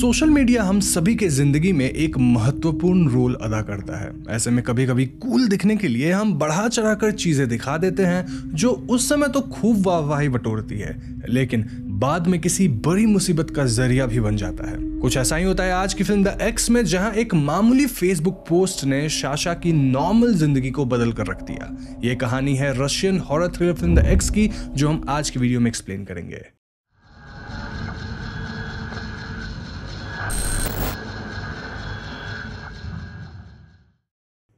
social media हम सभी के जिंदगी में एक महत्वपूर्ण रोल अदा करता है ऐसे में कभी कभी कूल दिखने के लिए हम बढ़ा चढ़ाकर चीजें दिखा देते हैं जो उस समय तो खूब वाहवाही बटोरती है लेकिन बाद में किसी बड़ी मुसीबत का जरिया भी बन जाता है कुछ ऐसा ही होता है आज की फिल्म द एक्स में जहां एक मामूली फेसबुक पोस्ट ने शाशा की नॉर्मल जिंदगी को बदल कर रख दिया ये कहानी है Russian horror thriller film the X की जो हम आज की वीडियो में एक्सप्लेन करेंगे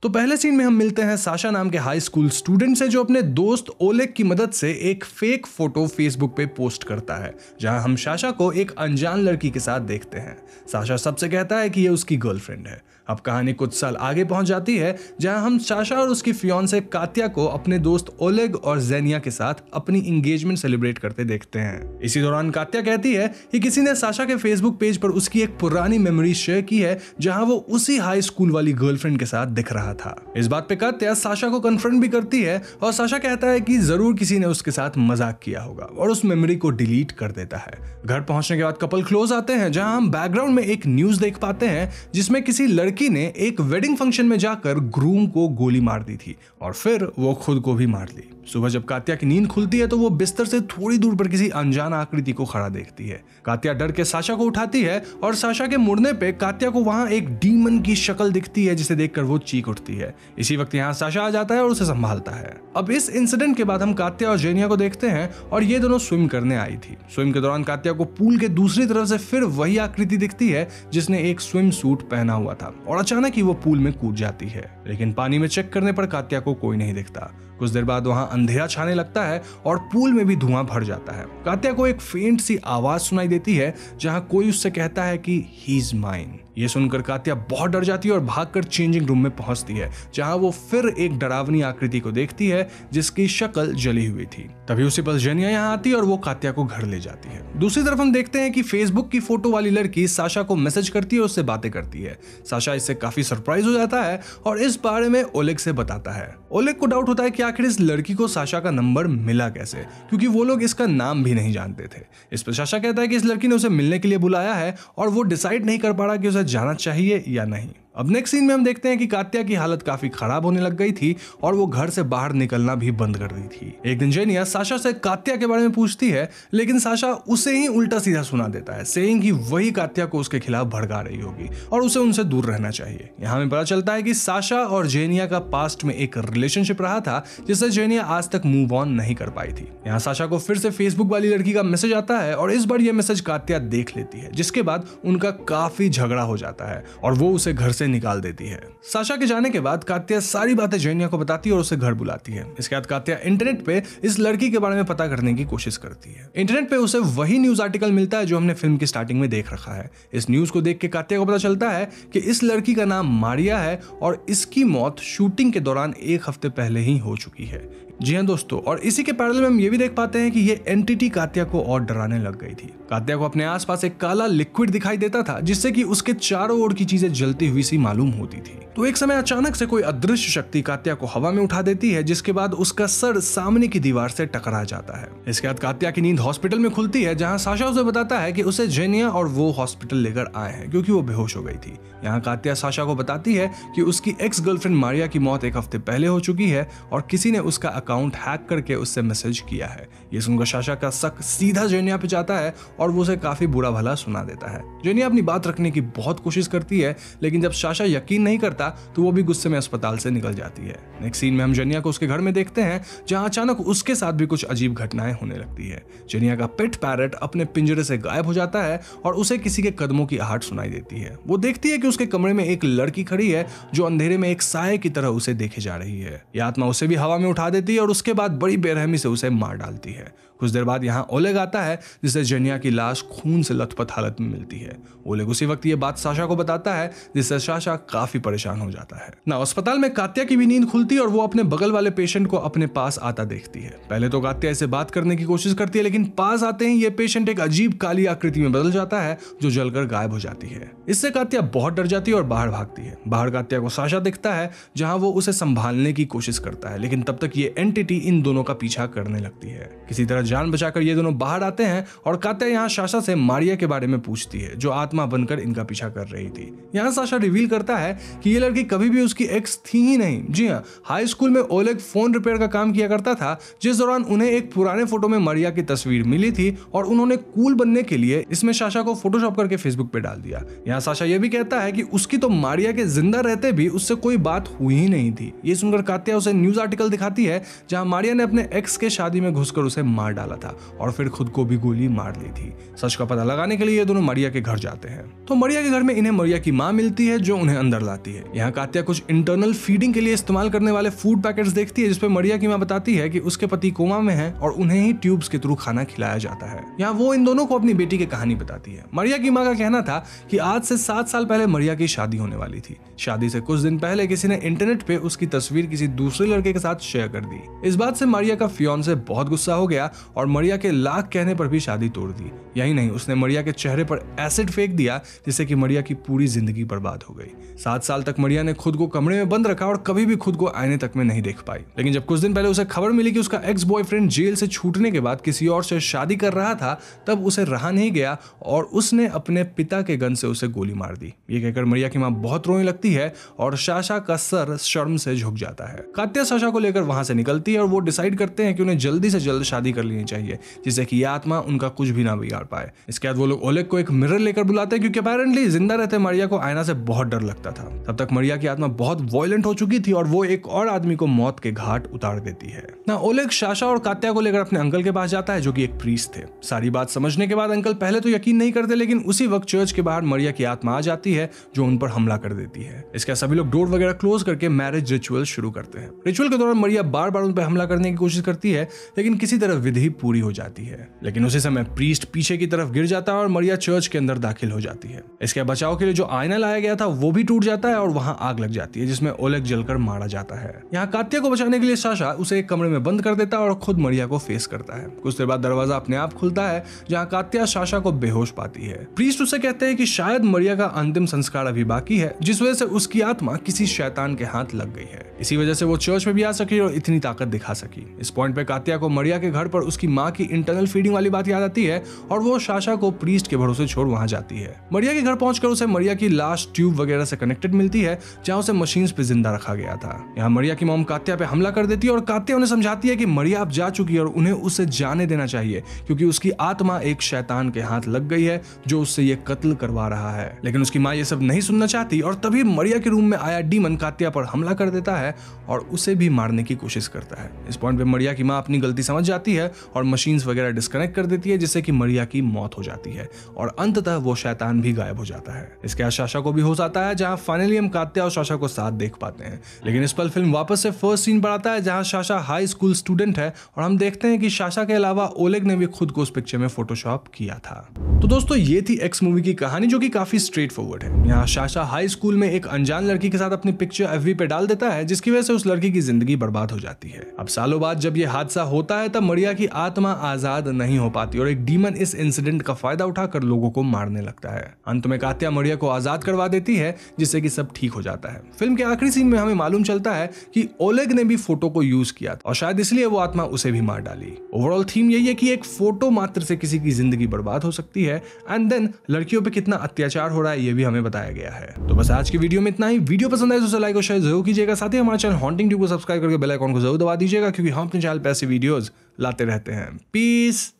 तो पहले सीन में हम मिलते हैं साशा नाम के हाई स्कूल स्टूडेंट से जो अपने दोस्त ओलेग की मदद से एक फेक फोटो फेसबुक पे पोस्ट करता है जहां हम साशा को एक अनजान लड़की के साथ देखते हैं साशा सबसे कहता है कि ये उसकी गर्लफ्रेंड है अब कहानी कुछ साल आगे पहुंच जाती है जहां हम साशा और उसकी फ्योन से कात्या को अपने दोस्त ओलेग और जेनिया के साथ अपनी इंगेजमेंट सेलिब्रेट करते देखते हैं इसी दौरान कात्या कहती है कि किसी ने साशा के फेसबुक पेज पर उसकी एक पुरानी मेमोरी शेयर की है जहां वो उसी हाई स्कूल वाली गर्लफ्रेंड के साथ दिख रहा था था इस बात पे कत्या साशा को कन्फ्रंट भी करती है और साशा कहता है कि जरूर किसी ने उसके साथ मजाक किया होगा और उस मेमोरी को डिलीट कर देता है घर पहुंचने के बाद कपल क्लोज आते हैं जहां हम बैकग्राउंड में एक न्यूज देख पाते हैं जिसमें किसी लड़की ने एक वेडिंग फंक्शन में जाकर ग्रूम को गोली मार दी थी और फिर वो खुद को भी मार ली सुबह जब कात्या की नींद खुलती है तो वो बिस्तर से थोड़ी दूर पर किसी अनजान आकृति को खड़ा देखती है कात्या डर के साशा को उठाती है और साशा के मुड़ने पे कात्या को वहां एक डीमन की शक्ल दिखती है जिसे देखकर वो चीख उठती है इसी वक्त यहाँ साशा आ जाता है और उसे संभालता है अब इस इंसिडेंट के बाद हम कात्या और जेनिया को देखते हैं और ये दोनों स्विम करने आई थी स्विम के दौरान कात्या को पूल के दूसरी तरफ से फिर वही आकृति दिखती है जिसने एक स्विम सूट पहना हुआ था और अचानक ही वो पूल में कूद जाती है लेकिन पानी में चेक करने पर कात्या को कोई नहीं दिखता कुछ देर बाद वहां अंधेरा छाने लगता है और पूल में भी धुआं भर जाता है कात्या को एक फेंट सी आवाज सुनाई देती है जहां कोई उससे कहता है कि ही इज माइन ये सुनकर कात्या बहुत डर जाती है और भागकर चेंजिंग रूम में पहुंचती है जहां वो फिर एक डरावनी आकृति को देखती है जिसकी शक्ल जली हुई थी तभी उसे पास जनिया यहाँ आती है और वो कात्या को घर ले जाती है दूसरी तरफ हम देखते हैं कि फेसबुक की फोटो वाली लड़की साशा को मैसेज करती है उससे बातें करती है साशा इससे काफी सरप्राइज हो जाता है और इस बारे में ओलेग से बताता है ओलेग को डाउट होता है कि आखिर इस लड़की को साशा का नंबर मिला कैसे क्योंकि वो लोग इसका नाम भी नहीं जानते थे इस पर साशा कहता है कि इस लड़की ने उसे मिलने के लिए बुलाया है और वो डिसाइड नहीं कर पा रहा कि उसे जाना चाहिए या नहीं अब नेक्स्ट सीन में हम देखते हैं कि कात्या की हालत काफी खराब होने लग गई थी और वो घर से बाहर निकलना भी बंद कर दी थी एक दिन जेनिया साशा से कात्या के बारे में पूछती है लेकिन साशा उसे ही उल्टा सीधा सुना देता है सेइंग कि वही कात्या को उसके खिलाफ भड़का रही होगी और उसे उनसे दूर रहना चाहिए यहाँ हमें पता चलता है कि साशा और जेनिया का पास्ट में एक रिलेशनशिप रहा था जिससे जेनिया आज तक मूव ऑन नहीं कर पाई थी यहाँ साशा को फिर से फेसबुक वाली लड़की का मैसेज आता है और इस बार यह मैसेज कात्या देख लेती है जिसके बाद उनका काफी झगड़ा हो जाता है और वो उसे घर से निकाल देती है साशा के जाने के बाद कात्या सारी बातें जैनिया को बताती है और उसे घर बुलाती है इसके बाद कात्या इंटरनेट पे इस लड़की के बारे में पता करने की कोशिश करती है इंटरनेट पे उसे वही न्यूज आर्टिकल मिलता है जो हमने फिल्म की स्टार्टिंग में देख रखा है इस न्यूज को देख के कात्या को पता चलता है कि इस लड़की का नाम मारिया है और इसकी मौत शूटिंग के दौरान एक हफ्ते पहले ही हो चुकी है जी हाँ दोस्तों और इसी के पैरल में हम ये भी देख पाते हैं कि ये एंटिटी कात्या को और डराने लग गई थी कात्या को अपने आसपास एक काला लिक्विड दिखाई देता था जिससे कि उसके चारों ओर की चीजें जलती हुई सी मालूम होती थी तो एक समय अचानक से कोई अदृश्य शक्ति कात्या को हवा में उठा देती है जिसके बाद उसका सर सामने की दीवार से टकरा जाता है इसके बाद कात्या की नींद हॉस्पिटल में खुलती है जहाँ साशा उसे बताता है की उसे जेनिया और वो हॉस्पिटल लेकर आए हैं क्यूँकी वो बेहोश हो गई थी यहाँ कात्या साशा को बताती है की उसकी एक्स गर्लफ्रेंड मारिया की मौत एक हफ्ते पहले हो चुकी है और किसी ने उसका अकाउंट हैक करके उससे मैसेज किया है ये सुनकर शाशा का शक सीधा जेनिया पे जाता है और वो उसे काफी बुरा भला सुना देता है जेनिया अपनी बात रखने की बहुत कोशिश करती है लेकिन जब शाशा यकीन नहीं करता तो वो भी गुस्से में अस्पताल से निकल जाती है नेक्स्ट सीन में हम जेनिया को उसके घर में देखते हैं जहां अचानक उसके साथ भी कुछ अजीब घटनाएं होने लगती है जेनिया का पेट पैरट अपने पिंजरे से गायब हो जाता है और उसे किसी के कदमों की आहट सुनाई देती है वो देखती है कि उसके कमरे में एक लड़की खड़ी है जो अंधेरे में एक साय की तरह उसे देखे जा रही है यह आत्मा उसे भी हवा में उठा देती है है और उसके बाद बड़ी बेरहमी से उसे मार डालती है कुछ देर बाद यहाँ ओलेग आता है जिसे जेनिया की लाश खून से लथपथ हालत में मिलती है ओलेग उसी वक्त ये बात साशा को बताता है जिससे साशा काफी परेशान हो जाता है ना अस्पताल में कात्या की भी नींद खुलती है और वो अपने बगल वाले पेशेंट को अपने पास आता देखती है पहले तो कात्या इसे बात करने की कोशिश करती है लेकिन पास आते ही ये पेशेंट एक अजीब काली आकृति में बदल जाता है जो जलकर गायब हो जाती है इससे कात्या बहुत डर जाती है और बाहर भागती है बाहर कात्या को साशा दिखता है जहाँ वो उसे संभालने की कोशिश करता है लेकिन तब तक ये एंड एंटिटी इन दोनों का पीछा करने लगती है किसी तरह जान बचाकर ये दोनों बाहर आते हैं और कात्या यहाँ शाशा से मारिया के बारे में पूछती है जो आत्मा बनकर इनका पीछा कर रही थी यहाँ साशा रिवील करता है कि ये लड़की कभी भी उसकी एक्स थी ही नहीं जी हाँ हाई स्कूल में ओलेग फोन रिपेयर का काम किया करता था जिस दौरान उन्हें एक पुराने फोटो में मारिया की तस्वीर मिली थी और उन्होंने कूल बनने के लिए इसमें शाशा को फोटोशॉप करके फेसबुक पे डाल दिया यहाँ साशा यह भी कहता है कि उसकी तो मारिया के जिंदा रहते भी उससे कोई बात हुई ही नहीं थी ये सुनकर कात्या उसे न्यूज आर्टिकल दिखाती है जहां मारिया ने अपने एक्स के शादी में घुसकर उसे मार डाला था और फिर खुद को भी गोली मार ली थी सच का पता लगाने के लिए ये दोनों मरिया के घर जाते हैं तो मरिया के घर में इन्हें मरिया की माँ मिलती है जो उन्हें अंदर लाती है यहाँ कात्या कुछ इंटरनल फीडिंग के लिए इस्तेमाल करने वाले फूड पैकेट देखती है जिसपे मरिया की माँ बताती है की उसके पति कोमा में है और उन्हें ही ट्यूब्स के थ्रू खाना खिलाया जाता है यहाँ वो इन दोनों को अपनी बेटी की कहानी बताती है मरिया की माँ का कहना था कि आज से सात साल पहले मरिया की शादी होने वाली थी शादी से कुछ दिन पहले किसी ने इंटरनेट पे उसकी तस्वीर किसी दूसरे लड़के के साथ शेयर कर दी थी इस बात से मारिया का फियोन से बहुत गुस्सा हो गया और मरिया के लाख कहने पर भी शादी तोड़ दी यही नहीं उसने मरिया के चेहरे पर एसिड फेंक दिया जिससे कि मरिया की पूरी जिंदगी बर्बाद हो गई सात साल तक मरिया ने खुद को कमरे में बंद रखा और कभी भी खुद को आईने तक में नहीं देख पाई लेकिन जब कुछ दिन पहले उसे खबर मिली कि उसका एक्स बॉयफ्रेंड जेल से छूटने के बाद किसी और से शादी कर रहा था तब उसे रहा नहीं गया और उसने अपने पिता के गन से उसे गोली मार दी ये कहकर मरिया की माँ बहुत रोने लगती है और शाशा का सर शर्म से झुक जाता है कात्या शाशा को लेकर वहां से निकल निकलती है और वो डिसाइड करते हैं कि उन्हें जल्दी से जल्द शादी कर लेनी चाहिए जिससे कि यह आत्मा उनका कुछ भी ना बिगाड़ पाए इसके बाद वो लोग ओलेग को एक मिरर लेकर बुलाते हैं क्योंकि अपेरेंटली जिंदा रहते मरिया को आयना से बहुत डर लगता था तब तक मरिया की आत्मा बहुत वॉयलेंट हो चुकी थी और वो एक और आदमी को मौत के घाट उतार देती है ना ओलेग शाशा और कात्या को लेकर अपने अंकल के पास जाता है जो की एक प्रीस थे सारी बात समझने के बाद अंकल पहले तो यकीन नहीं करते लेकिन उसी वक्त चर्च के बाहर मरिया की आत्मा आ जाती है जो उन पर हमला कर देती है इसके सभी लोग डोर वगैरह क्लोज करके मैरिज रिचुअल शुरू करते हैं रिचुअल के दौरान मरिया बार बार उन पर हमला करने की कोशिश करती है लेकिन किसी तरह विधि पूरी हो जाती है लेकिन उसी समय प्रीस्ट पीछे की तरफ गिर जाता है और मरिया चर्च के अंदर दाखिल हो जाती है इसके बचाव के लिए जो आयना लाया गया था वो भी टूट जाता है और वहां आग लग जाती है जिसमें ओलेग जलकर मारा जाता है यहाँ कात्या को बचाने के लिए साशा उसे एक कमरे में बंद कर देता है और खुद मरिया को फेस करता है कुछ देर बाद दरवाजा अपने आप खुलता है जहाँ कात्या साशा को बेहोश पाती है प्रीस्ट उसे कहते हैं कि शायद मरिया का अंतिम संस्कार अभी बाकी है जिस वजह से उसकी आत्मा किसी शैतान के हाथ लग गई है इसी वजह से वो चर्च में भी आ सकी और इतनी ताकत दिखा सकी इस पॉइंट पे कात्या को मरिया के घर पर उसकी माँ की इंटरनल फीडिंग वाली बात याद आती है और वो शाशा को प्रीस्ट के भरोसे छोड़ वहां जाती है मरिया के घर पहुंचकर उसे मरिया की लाश ट्यूब वगैरह से कनेक्टेड मिलती है जहाँ उसे मशीन पे जिंदा रखा गया था यहाँ मरिया की मोम कात्या पे हमला कर देती है और कात्या उन्हें समझाती है की मरिया अब जा चुकी है और उन्हें उसे जाने देना चाहिए क्योंकि उसकी आत्मा एक शैतान के हाथ लग गई है जो उससे ये कत्ल करवा रहा है लेकिन उसकी माँ ये सब नहीं सुनना चाहती और तभी मरिया के रूम में आया डीमन कात्या पर हमला कर देता है और उसे भी मारने की कोशिश करता है इस पॉइंट पे मरिया की माँ अपनी गलती समझ जाती है और मशीन्स वगैरह डिस्कनेक्ट कर देती है जिससे कि मरिया की मौत हो जाती है और अंततः वो शैतान भी गायब हो जाता है इसके बाद शाशा को भी हो जाता है जहाँ फाइनली हम कात्या और शाशा को साथ देख पाते हैं लेकिन इस पर फिल्म वापस से फर्स्ट सीन पर आता है जहाँ शाशा हाई स्कूल स्टूडेंट है और हम देखते हैं कि शाशा के अलावा ओलेग ने भी खुद को उस पिक्चर में फोटोशॉप किया था तो दोस्तों ये थी एक्स मूवी की कहानी जो की काफी स्ट्रेट फॉरवर्ड है यहाँ शाशा हाई स्कूल में एक अनजान लड़की के साथ अपनी पिक्चर एफ पे डाल देता है जिसकी वजह से उस लड़की की जिंदगी बर्बाद हो जाती है जाती है अब सालों बाद जब ये हादसा होता है तब मरिया की आत्मा आजाद नहीं हो पाती और एक डीमन इस इंसिडेंट का फायदा उठाकर लोगों को मारने लगता है अंत में कात्या मरिया को आजाद करवा देती है जिससे कि सब ठीक हो जाता है फिल्म के आखिरी सीन में हमें मालूम चलता है कि ओलेग ने भी फोटो को यूज किया और शायद इसलिए वो आत्मा उसे भी मार डाली ओवरऑल थीम यही है कि एक फोटो मात्र से किसी की जिंदगी बर्बाद हो सकती है एंड देन लड़कियों पे कितना अत्याचार हो रहा है ये भी हमें बताया गया है तो बस आज की वीडियो में इतना ही वीडियो पसंद आए तो लाइक और शेयर जरूर कीजिएगा साथ ही हमारे चैनल हॉन्टिंग ट्यूब को सब्सक्राइब करके बेलाइकॉन को जरूर दबा दीजिएगा क्योंकि हम अपने चैनल पर ऐसे वीडियोज़ लाते रहते हैं पीस